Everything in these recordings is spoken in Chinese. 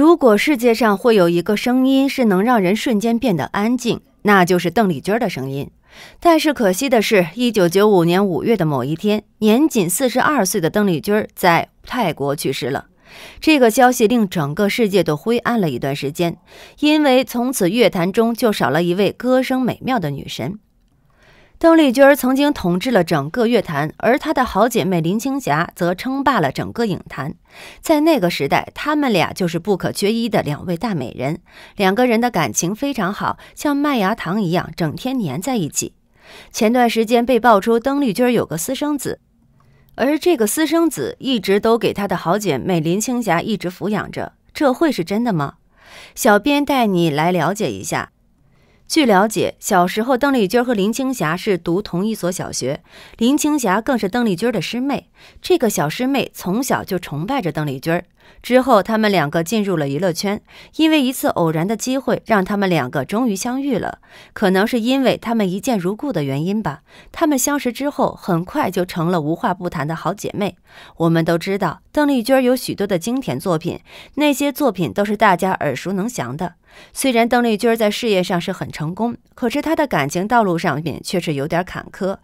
如果世界上会有一个声音是能让人瞬间变得安静，那就是邓丽君的声音。但是可惜的是，一九九五年五月的某一天，年仅四十二岁的邓丽君在泰国去世了。这个消息令整个世界都灰暗了一段时间，因为从此乐坛中就少了一位歌声美妙的女神。邓丽君曾经统治了整个乐坛，而她的好姐妹林青霞则称霸了整个影坛。在那个时代，她们俩就是不可缺一的两位大美人。两个人的感情非常，好像麦芽糖一样，整天粘在一起。前段时间被爆出邓丽君有个私生子，而这个私生子一直都给她的好姐妹林青霞一直抚养着。这会是真的吗？小编带你来了解一下。据了解，小时候，邓丽君和林青霞是读同一所小学，林青霞更是邓丽君的师妹。这个小师妹从小就崇拜着邓丽君。之后，他们两个进入了娱乐圈，因为一次偶然的机会，让他们两个终于相遇了。可能是因为他们一见如故的原因吧，他们相识之后，很快就成了无话不谈的好姐妹。我们都知道，邓丽君有许多的经典作品，那些作品都是大家耳熟能详的。虽然邓丽君在事业上是很成功，可是她的感情道路上面却是有点坎坷。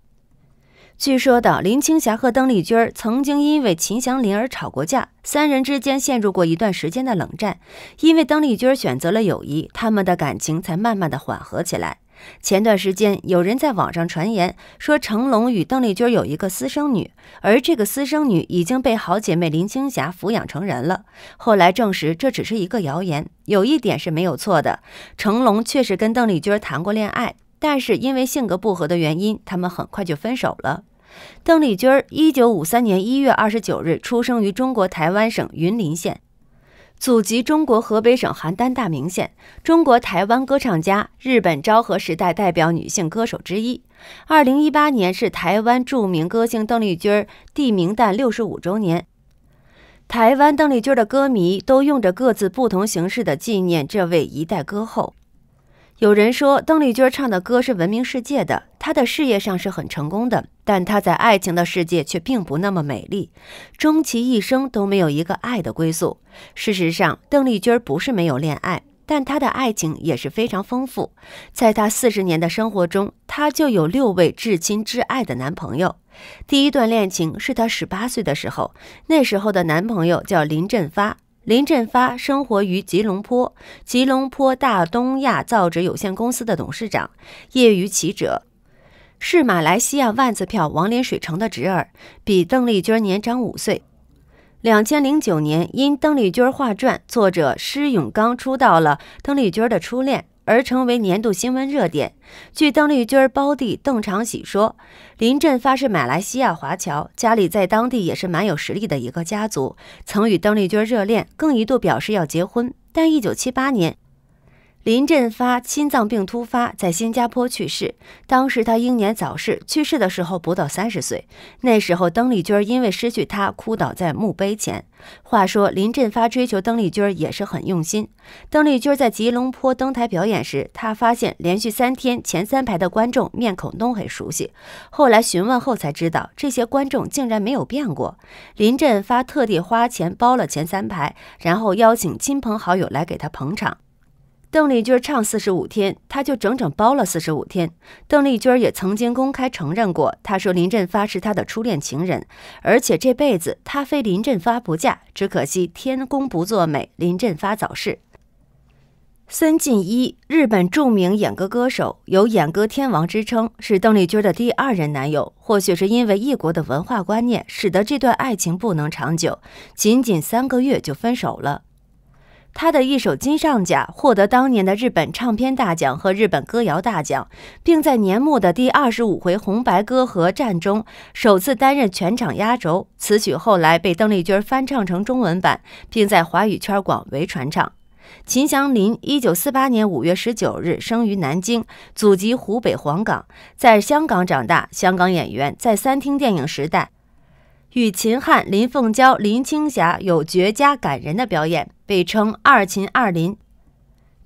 据说，到林青霞和邓丽君曾经因为秦祥林而吵过架，三人之间陷入过一段时间的冷战。因为邓丽君选择了友谊，他们的感情才慢慢的缓和起来。前段时间，有人在网上传言说成龙与邓丽君有一个私生女，而这个私生女已经被好姐妹林青霞抚养成人了。后来证实，这只是一个谣言。有一点是没有错的，成龙确实跟邓丽君谈过恋爱，但是因为性格不合的原因，他们很快就分手了。邓丽君，一九五三年一月二十九日出生于中国台湾省云林县。祖籍中国河北省邯郸大名县，中国台湾歌唱家，日本昭和时代代表女性歌手之一。二零一八年是台湾著名歌星邓丽君儿地名诞六十五周年，台湾邓丽君儿的歌迷都用着各自不同形式的纪念这位一代歌后。有人说，邓丽君唱的歌是闻名世界的，她的事业上是很成功的，但她在爱情的世界却并不那么美丽，终其一生都没有一个爱的归宿。事实上，邓丽君不是没有恋爱，但她的爱情也是非常丰富。在她四十年的生活中，她就有六位至亲至爱的男朋友。第一段恋情是她十八岁的时候，那时候的男朋友叫林振发。林振发生活于吉隆坡，吉隆坡大东亚造纸有限公司的董事长，业余骑者，是马来西亚万字票王连水成的侄儿，比邓丽君年长五岁。两千零九年，因邓丽君画传作者施永刚出道了，邓丽君的初恋。而成为年度新闻热点。据邓丽君胞弟邓长喜说，林振发是马来西亚华侨，家里在当地也是蛮有实力的一个家族，曾与邓丽君热恋，更一度表示要结婚，但一九七八年。林振发心脏病突发，在新加坡去世。当时他英年早逝，去世的时候不到三十岁。那时候，邓丽君因为失去他，哭倒在墓碑前。话说，林振发追求邓丽君也是很用心。邓丽君在吉隆坡登台表演时，他发现连续三天前三排的观众面孔都很熟悉。后来询问后才知道，这些观众竟然没有变过。林振发特地花钱包了前三排，然后邀请亲朋好友来给他捧场。邓丽君唱四十五天，她就整整包了四十五天。邓丽君也曾经公开承认过，她说林振发是她的初恋情人，而且这辈子她非林振发不嫁。只可惜天公不作美，林振发早逝。森进一，日本著名演歌歌手，有演歌天王之称，是邓丽君的第二任男友。或许是因为异国的文化观念，使得这段爱情不能长久，仅仅三个月就分手了。他的一首《金上甲》获得当年的日本唱片大奖和日本歌谣大奖，并在年末的第二十五回红白歌合战中首次担任全场压轴。此曲后来被邓丽君翻唱成中文版，并在华语圈广为传唱。秦祥林，一九四八年五月十九日生于南京，祖籍湖北黄冈，在香港长大。香港演员在三厅电影时代，与秦汉、林凤娇、林青霞有绝佳感人的表演。被称“二秦二林”，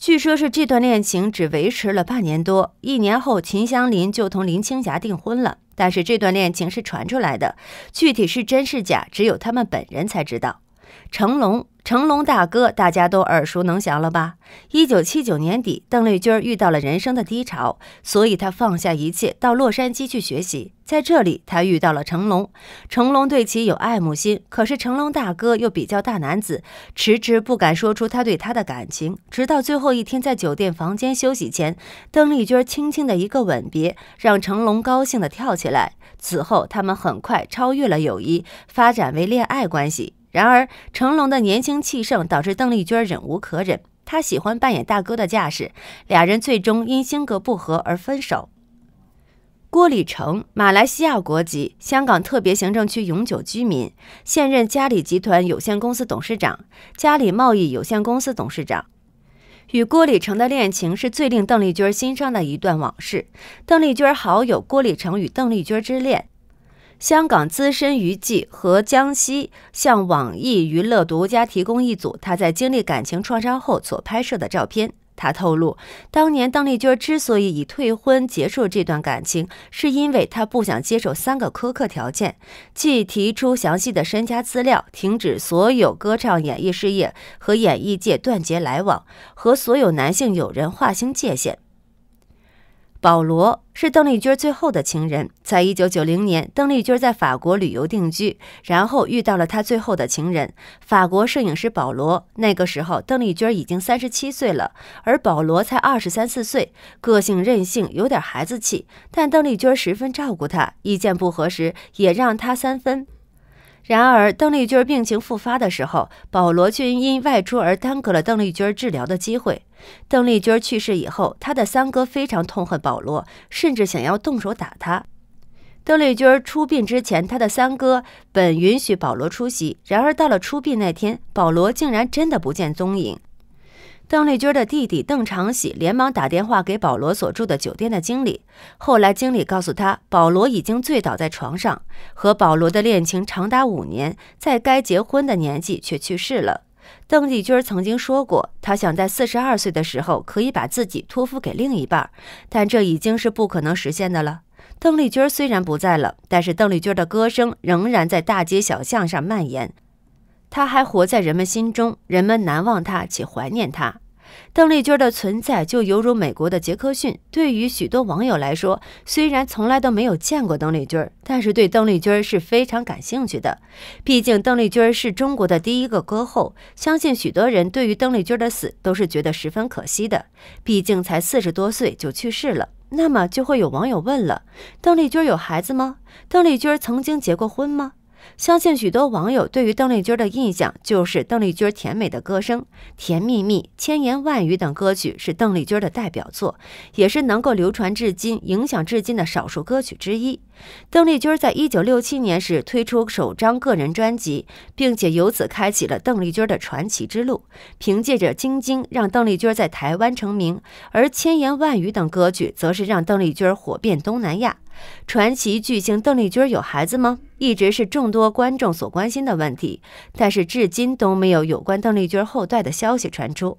据说是这段恋情只维持了半年多，一年后秦香林就同林青霞订婚了。但是这段恋情是传出来的，具体是真是假，只有他们本人才知道。成龙，成龙大哥，大家都耳熟能详了吧？一九七九年底，邓丽君遇到了人生的低潮，所以她放下一切，到洛杉矶去学习。在这里，她遇到了成龙，成龙对其有爱慕心。可是成龙大哥又比较大男子，迟迟不敢说出他对她的感情。直到最后一天，在酒店房间休息前，邓丽君轻轻的一个吻别，让成龙高兴的跳起来。此后，他们很快超越了友谊，发展为恋爱关系。然而，成龙的年轻气盛导致邓丽君忍无可忍。他喜欢扮演大哥的架势，俩人最终因性格不合而分手。郭里成，马来西亚国籍，香港特别行政区永久居民，现任嘉里集团有限公司董事长、嘉里贸易有限公司董事长。与郭里成的恋情是最令邓丽君心伤的一段往事。邓丽君好友郭里成与邓丽君之恋。香港资深娱记和江西向网易娱乐独家提供一组他在经历感情创伤后所拍摄的照片。他透露，当年邓丽君之所以以退婚结束这段感情，是因为她不想接受三个苛刻条件，即提出详细的身家资料，停止所有歌唱演艺事业和演艺界断绝来往，和所有男性友人划清界限。保罗是邓丽君最后的情人。在一九九零年，邓丽君在法国旅游定居，然后遇到了她最后的情人——法国摄影师保罗。那个时候，邓丽君已经三十七岁了，而保罗才二十三四岁，个性任性，有点孩子气。但邓丽君十分照顾他，意见不合时也让他三分。然而，邓丽君病情复发的时候，保罗却因外出而耽搁了邓丽君治疗的机会。邓丽君去世以后，她的三哥非常痛恨保罗，甚至想要动手打他。邓丽君出殡之前，她的三哥本允许保罗出席，然而到了出殡那天，保罗竟然真的不见踪影。邓丽君的弟弟邓长喜连忙打电话给保罗所住的酒店的经理，后来经理告诉他，保罗已经醉倒在床上。和保罗的恋情长达五年，在该结婚的年纪却去世了。邓丽君曾经说过，她想在四十二岁的时候可以把自己托付给另一半，但这已经是不可能实现的了。邓丽君虽然不在了，但是邓丽君的歌声仍然在大街小巷上蔓延。他还活在人们心中，人们难忘他且怀念他。邓丽君的存在就犹如美国的杰克逊。对于许多网友来说，虽然从来都没有见过邓丽君，但是对邓丽君是非常感兴趣的。毕竟邓丽君是中国的第一个歌后，相信许多人对于邓丽君的死都是觉得十分可惜的。毕竟才四十多岁就去世了。那么就会有网友问了：邓丽君有孩子吗？邓丽君曾经结过婚吗？相信许多网友对于邓丽君的印象，就是邓丽君甜美的歌声，《甜蜜蜜》、《千言万语》等歌曲是邓丽君的代表作，也是能够流传至今、影响至今的少数歌曲之一。邓丽君在1967年时推出首张个人专辑，并且由此开启了邓丽君的传奇之路。凭借着《晶晶》，让邓丽君在台湾成名；而《千言万语》等歌曲，则是让邓丽君火遍东南亚。传奇巨星邓丽君有孩子吗？一直是众多观众所关心的问题，但是至今都没有有关邓丽君后代的消息传出。